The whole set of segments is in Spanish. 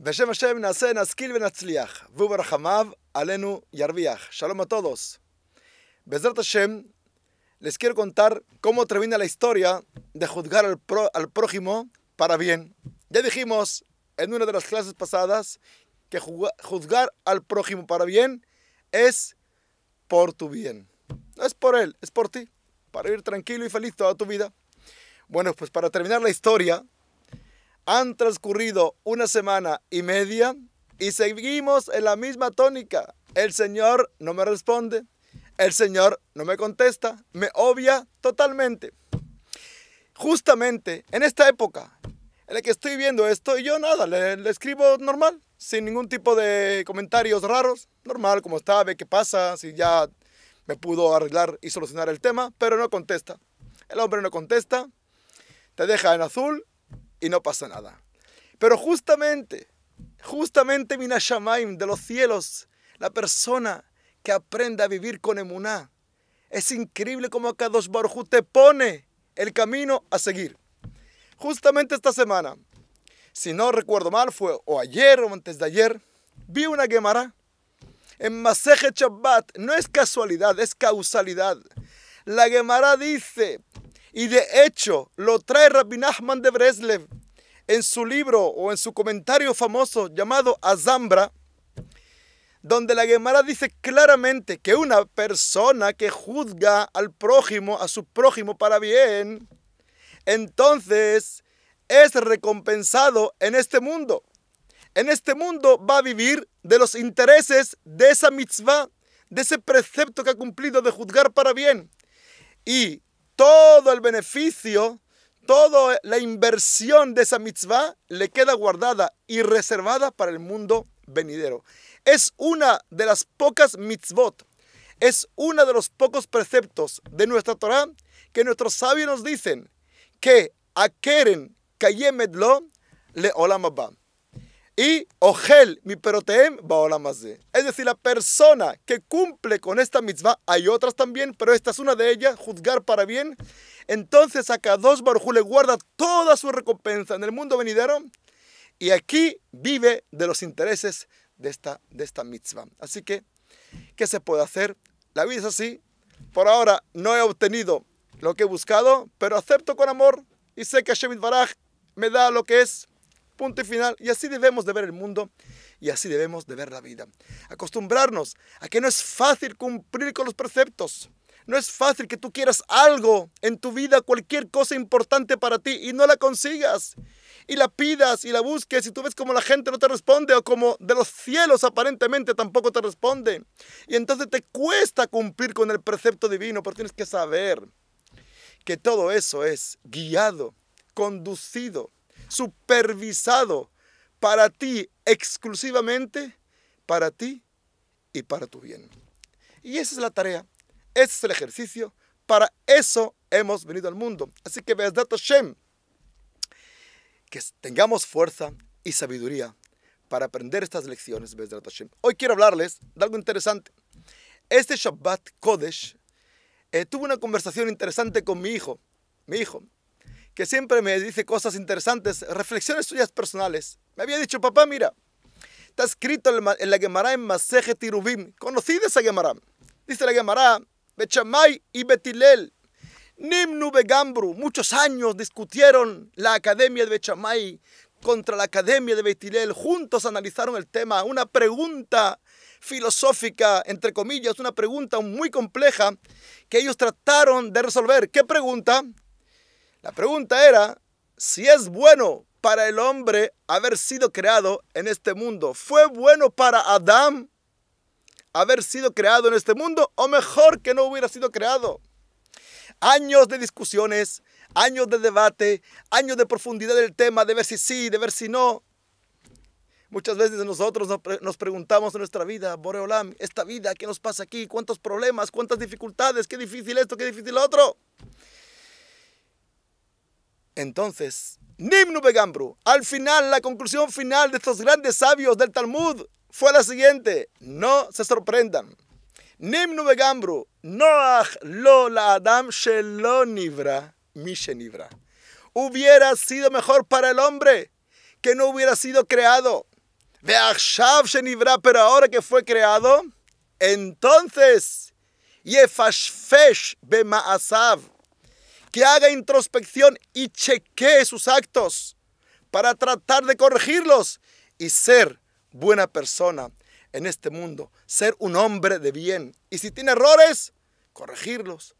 Beshem Hashem, ben vubar hamav Alenu, Shalom a todos. Hashem, les quiero contar cómo termina la historia de juzgar al, al, prójimo para bien. Ya dijimos en una de las clases pasadas que juzgar al prójimo para bien es por tu bien. No es por él, es por ti. Para ir tranquilo y feliz toda tu vida. Bueno, pues para terminar la historia han transcurrido una semana y media y seguimos en la misma tónica. El Señor no me responde, el Señor no me contesta, me obvia totalmente. Justamente en esta época en la que estoy viendo esto, yo nada, le, le, escribo normal, sin ningún tipo de comentarios raros, normal, como está, ve qué pasa, si ya me pudo arreglar y solucionar el tema, pero no contesta. El hombre no contesta, te deja en azul y no pasa nada. Pero justamente, justamente Minashamaim de los cielos, la persona que aprende a vivir con Emuná, es increíble como Kadosh Baruj te pone el camino a seguir. Justamente esta semana, si no recuerdo mal, fue o ayer o antes de ayer, vi una Gemara en Maseje Chabat. No es casualidad, es causalidad. La Gemara dice, y de hecho, lo trae Rabbi Nachman de Breslev en su libro o en su comentario famoso llamado Azambra, donde la Gemara dice claramente que una persona que juzga al prójimo, a su prójimo para bien, entonces es recompensado en este mundo. En este mundo va a vivir de los intereses de esa mitzvah, de ese precepto que ha cumplido de juzgar para bien. Y todo el beneficio, toda la inversión de esa mitzvah le queda guardada y reservada para el mundo venidero. Es una de las pocas mitzvot, es uno de los pocos preceptos de nuestra Torah que nuestros sabios nos dicen que akeren lo le olam y Ogel mi peroteem baolam Es decir, la persona que cumple con esta mitzvah, hay otras también, pero esta es una de ellas, juzgar para bien. Entonces acá dos Baruj le guarda toda su recompensa en el mundo venidero y aquí vive de los intereses de esta, de esta mitzvah. Así que, ¿qué se puede hacer? La vida es así. Por ahora no he obtenido lo que he buscado, pero acepto con amor y sé que Shemit Baraj me da lo que es punto y final. Y así debemos de ver el mundo y así debemos de ver la vida. Acostumbrarnos a que no es fácil cumplir con los preceptos. No es fácil que tú quieras algo en tu vida, cualquier cosa importante para ti y no la consigas. Y la pidas y la busques y tú ves como la gente no te responde o como de los cielos aparentemente tampoco te responde. Y entonces te cuesta cumplir con el precepto divino, porque tienes que saber que todo eso es guiado, conducido supervisado para ti exclusivamente, para ti y para tu bien. Y esa es la tarea, ese es el ejercicio, para eso hemos venido al mundo. Así que Be'ezdat Hashem, que tengamos fuerza y sabiduría para aprender estas lecciones. Be'ezrat Hashem. Hoy quiero hablarles de algo interesante. Este Shabbat Kodesh eh, tuve una conversación interesante con mi hijo. Mi hijo, que siempre me dice cosas interesantes, reflexiones suyas personales. Me había dicho, papá, mira, está escrito en la Gemara en Maseje Tirubim. Conocida esa Gemara. Dice la Gemara, Bechamay y Betilel. Nimnu Begambru. Muchos años discutieron la academia de Bechamay contra la academia de Betilel. Juntos analizaron el tema. Una pregunta filosófica, entre comillas, una pregunta muy compleja que ellos trataron de resolver. ¿Qué pregunta? La pregunta era si es bueno para el hombre haber sido creado en este mundo. ¿Fue bueno para Adán haber sido creado en este mundo o mejor que no hubiera sido creado? Años de discusiones, años de debate, años de profundidad del tema, de ver si sí, de ver si no. Muchas veces nosotros nos preguntamos en nuestra vida, Boreolam, esta vida, ¿qué nos pasa aquí? ¿Cuántos problemas? ¿Cuántas dificultades? ¿Qué difícil esto? ¿Qué difícil lo otro? Entonces, Nimnu Begambru, al final, la conclusión final de estos grandes sabios del Talmud fue la siguiente, no se sorprendan. Nimnu Begambru, Noach lo la Adam Shelonibra, nivra, Hubiera sido mejor para el hombre que no hubiera sido creado. Veachav shenivra, pero ahora que fue creado, entonces, yefashfesh bemaasav haga introspección y chequee sus actos para tratar de corregirlos y ser buena persona en este mundo, ser un hombre de bien. Y si tiene errores, corregirlos,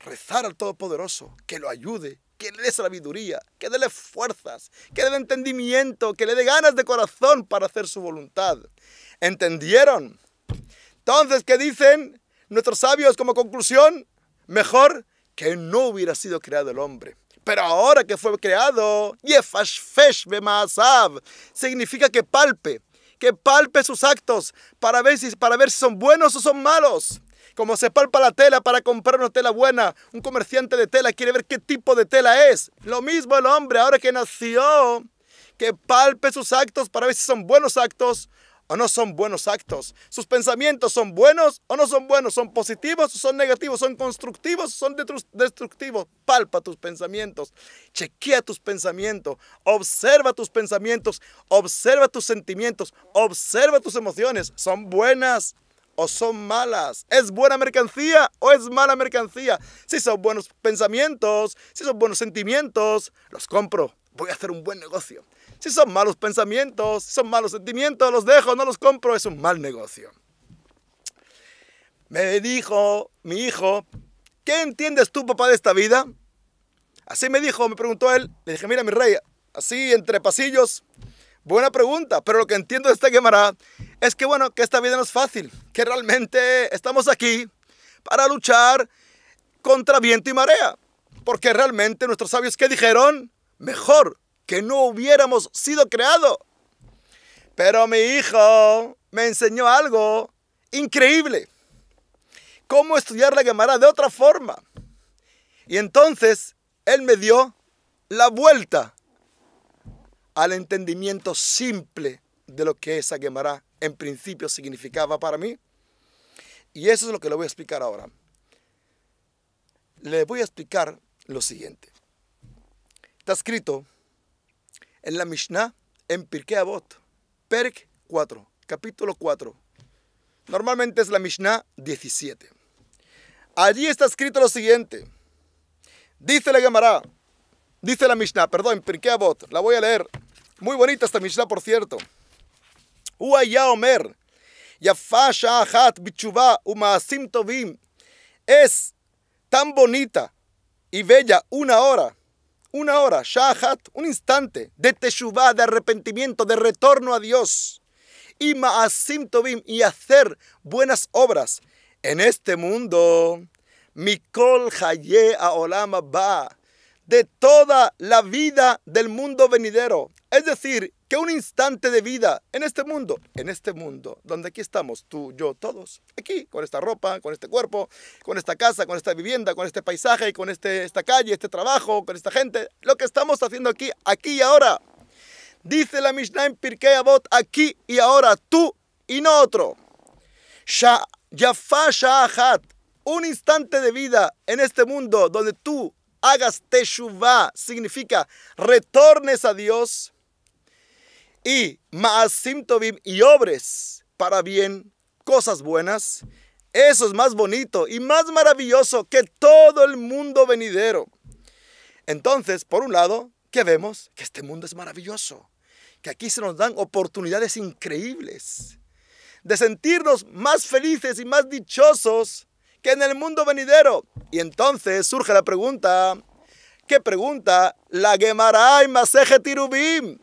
rezar al Todopoderoso, que lo ayude, que le dé sabiduría, que le dé fuerzas, que le dé entendimiento, que le dé ganas de corazón para hacer su voluntad. ¿Entendieron? Entonces, ¿qué dicen nuestros sabios como conclusión? Mejor que no hubiera sido creado el hombre. Pero ahora que fue creado, significa que palpe, que palpe sus actos para ver, si, para ver si son buenos o son malos. Como se palpa la tela para comprar una tela buena, un comerciante de tela quiere ver qué tipo de tela es. Lo mismo el hombre ahora que nació, que palpe sus actos para ver si son buenos actos o no son buenos actos. Sus pensamientos son buenos o no son buenos, son positivos, o son negativos, son constructivos, o son destructivos. Palpa tus pensamientos, chequea tus pensamientos, observa tus pensamientos, observa tus sentimientos, observa tus emociones. ¿Son buenas o son malas? ¿Es buena mercancía o es mala mercancía? Si son buenos pensamientos, si son buenos sentimientos, los compro. Voy a hacer un buen negocio. Si son malos pensamientos, si son malos sentimientos, los dejo, no los compro, es un mal negocio. Me dijo mi hijo, ¿qué entiendes tú, papá, de esta vida? Así me dijo, me preguntó él. Le dije, mira, mi rey, así entre pasillos, buena pregunta, pero lo que entiendo de esta quemará es que, bueno, que esta vida no es fácil, que realmente estamos aquí para luchar contra viento y marea, porque realmente nuestros sabios, ¿qué dijeron? Mejor que no hubiéramos sido creados. Pero mi hijo me enseñó algo increíble. Cómo estudiar la Gemara de otra forma. Y entonces él me dio la vuelta al entendimiento simple de lo que esa Gemara en principio significaba para mí. Y eso es lo que le voy a explicar ahora. Le voy a explicar lo siguiente. Está escrito en la Mishnah, en Pirkei Avot, Perk 4, capítulo 4. Normalmente es la Mishnah 17. Allí está escrito lo siguiente. Dice la Gemara, dice la Mishnah, perdón, Pirkei Avot, la voy a leer. Muy bonita esta Mishnah, por cierto. Uaya Omer, Yafa Bichuba Umaasim Tovim. Es tan bonita y bella una hora una hora, shahat, un instante de teshuvah, de arrepentimiento, de retorno a Dios. Y ma'asim tovim, y hacer buenas obras en este mundo. Mikol haye a ba de toda la vida del mundo venidero. Es decir, que un instante de vida en este mundo, en este mundo, donde aquí estamos, tú, yo, todos, aquí, con esta ropa, con este cuerpo, con esta casa, con esta vivienda, con este paisaje, con este, esta calle, este trabajo, con esta gente, lo que estamos haciendo aquí, aquí y ahora. Dice la Mishnah en Pirkei Avot, aquí y ahora, tú y no otro. Yafasha un instante de vida en este mundo donde tú hagas teshuvah, significa retornes a Dios y maasim tovim y obres para bien, cosas buenas, eso es más bonito y más maravilloso que todo el mundo venidero. Entonces, por un lado, que vemos? Que este mundo es maravilloso, que aquí se nos dan oportunidades increíbles de sentirnos más felices y más dichosos que en el mundo venidero. Y entonces surge la pregunta, ¿qué pregunta? La Gemara y Maseje Tirubim.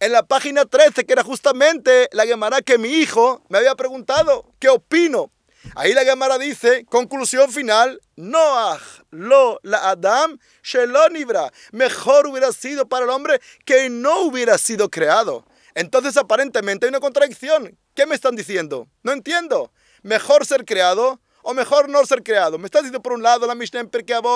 En la página 13, que era justamente la Gemara que mi hijo me había preguntado, ¿qué opino? Ahí la Gemara dice, conclusión final, Noah, lo, la Adam, Shelonibra. Mejor hubiera sido para el hombre que no hubiera sido creado. Entonces aparentemente hay una contradicción. ¿Qué me están diciendo? No entiendo. Mejor ser creado o mejor no ser creado. Me está diciendo por un lado la Mishnah a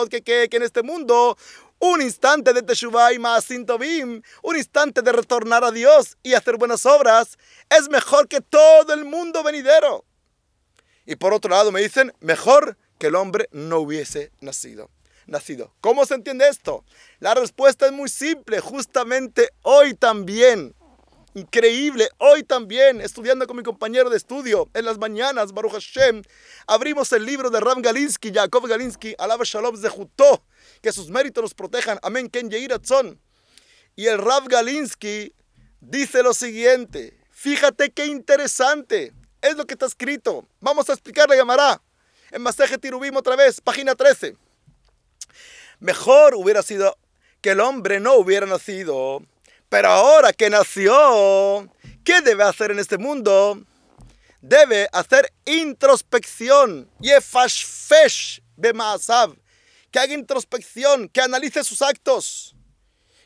que, que, que en este mundo un instante de Teshuvah y Maasintovim, un instante de retornar a Dios y hacer buenas obras, es mejor que todo el mundo venidero. Y por otro lado me dicen, mejor que el hombre no hubiese nacido. Nacido. ¿Cómo se entiende esto? La respuesta es muy simple, justamente hoy también increíble. Hoy también, estudiando con mi compañero de estudio, en las mañanas, Baruch Hashem, abrimos el libro de Rav Galinsky, Jacob Galinsky, Alaba Shalom Zehutó, que sus méritos los protejan. Amén, Ken Yeiratzon. Y el Rav Galinsky dice lo siguiente, fíjate qué interesante, es lo que está escrito. Vamos a explicarle, llamará. En Maseje Tirubim otra vez, página 13. Mejor hubiera sido que el hombre no hubiera nacido pero ahora que nació, ¿qué debe hacer en este mundo? Debe hacer introspección. Yefashfesh bema'asab. Que haga introspección, que analice sus actos.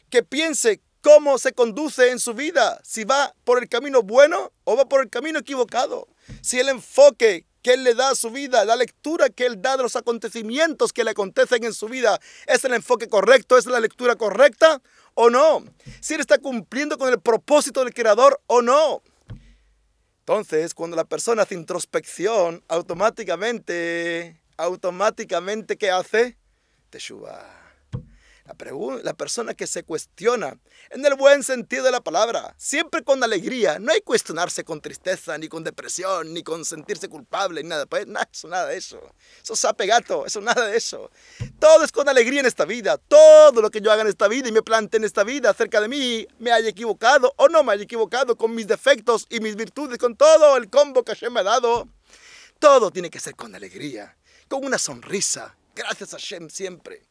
Que piense cómo se conduce en su vida, si va por el camino bueno o va por el camino equivocado, si el enfoque que Él le da a su vida, la lectura que Él da de los acontecimientos que le acontecen en su vida, ¿es el enfoque correcto? ¿Es la lectura correcta o no? Si Él está cumpliendo con el propósito del Creador o no. Entonces, cuando la persona hace introspección, automáticamente, automáticamente, ¿qué hace? Teshuvah. La, persona que se cuestiona, en el buen sentido de la palabra, siempre con alegría. No hay cuestionarse con tristeza, ni con depresión, ni con sentirse culpable, ni nada. Pues, nada, eso, de eso. Eso es apegato, eso nada de eso. Todo es con alegría en esta vida. Todo lo que yo haga en esta vida y me plante en esta vida acerca de mí, me haya equivocado o no me haya equivocado con mis defectos y mis virtudes, con todo el combo que Hashem me ha dado. Todo tiene que ser con alegría, con una sonrisa. Gracias a Hashem siempre.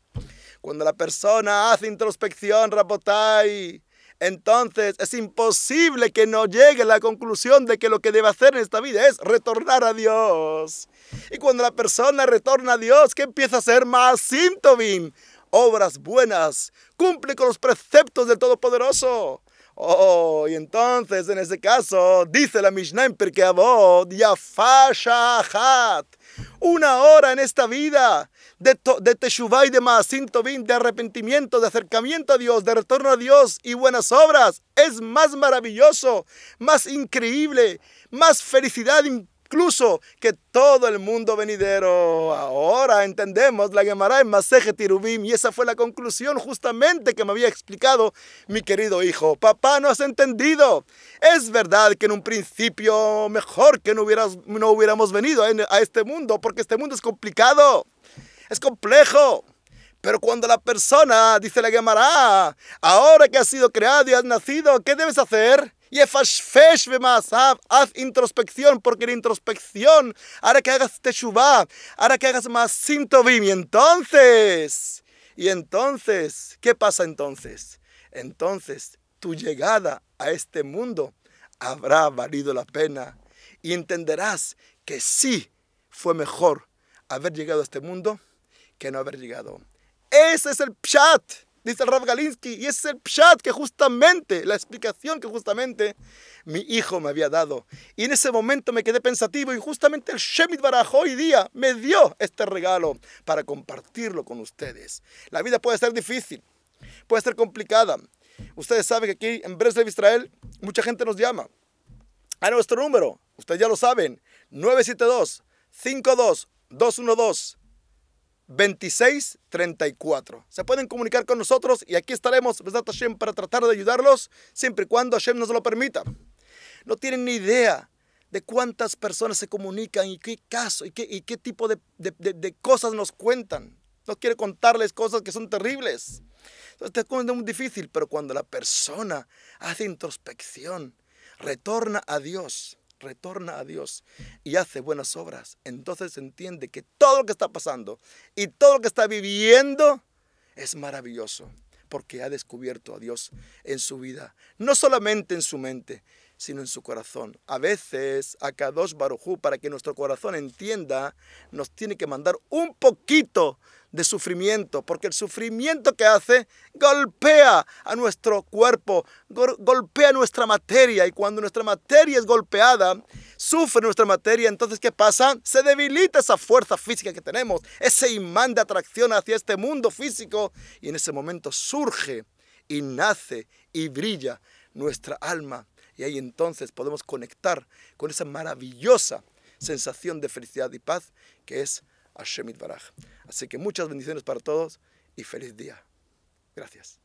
Cuando la persona hace introspección, Rabotai, entonces es imposible que no llegue a la conclusión de que lo que debe hacer en esta vida es retornar a Dios. Y cuando la persona retorna a Dios, ¿qué empieza a ser Más Sintobin? obras buenas, cumple con los preceptos del Todopoderoso. Oh, y entonces en ese caso, dice la Mishnah en Perkeabod, Yafashahat, una hora en esta vida de, de Teshuvah y de de arrepentimiento, de acercamiento a Dios, de retorno a Dios y buenas obras, es más maravilloso, más increíble, más felicidad incluso que todo el mundo venidero. Ahora entendemos la Gemara en Maseje Tirubim y esa fue la conclusión justamente que me había explicado mi querido hijo. Papá, no has entendido. Es verdad que en un principio mejor que no, hubieras, no hubiéramos venido a este mundo porque este mundo es complicado es complejo. Pero cuando la persona, dice la Gemara, ahora que has sido creado y has nacido, ¿qué debes hacer? Y haz introspección, porque la introspección ahora que hagas teshuva, ahora que hagas más sintovim. Y entonces, y entonces, ¿qué pasa entonces? Entonces, tu llegada a este mundo habrá valido la pena y entenderás que sí fue mejor haber llegado a este mundo que no haber llegado. Ese es el pshat, dice el Rav Galinsky, y ese es el pshat que justamente, la explicación que justamente mi hijo me había dado. Y en ese momento me quedé pensativo y justamente el Shemit Baraj hoy día me dio este regalo para compartirlo con ustedes. La vida puede ser difícil, puede ser complicada. Ustedes saben que aquí en Breslev, Israel, mucha gente nos llama. A nuestro número, ustedes ya lo saben, 972 52 212 34. Se pueden comunicar con nosotros y aquí estaremos, verdad Hashem, para tratar de ayudarlos siempre y cuando Hashem nos lo permita. No tienen ni idea de cuántas personas se comunican y qué caso y qué, y qué tipo de, cosas nos cuentan. No quiere contarles cosas que son terribles. Entonces te es muy difícil, pero cuando la persona hace introspección, retorna a Dios, retorna a Dios y hace buenas obras, entonces entiende que todo lo que está pasando y todo lo que está viviendo es maravilloso, porque ha descubierto a Dios en su vida, no solamente en su mente, sino en su corazón. A veces, a dos Barujú, para que nuestro corazón entienda, nos tiene que mandar un poquito de sufrimiento, porque el sufrimiento que hace golpea a nuestro cuerpo, golpea nuestra materia, y cuando nuestra materia es golpeada, sufre nuestra materia, entonces ¿qué pasa? Se debilita esa fuerza física que tenemos, ese imán de atracción hacia este mundo físico, y en ese momento surge y nace y brilla nuestra alma, y ahí entonces podemos conectar con esa maravillosa sensación de felicidad y paz que es Hashem Baraj. Así que muchas bendiciones para todos y feliz día. Gracias.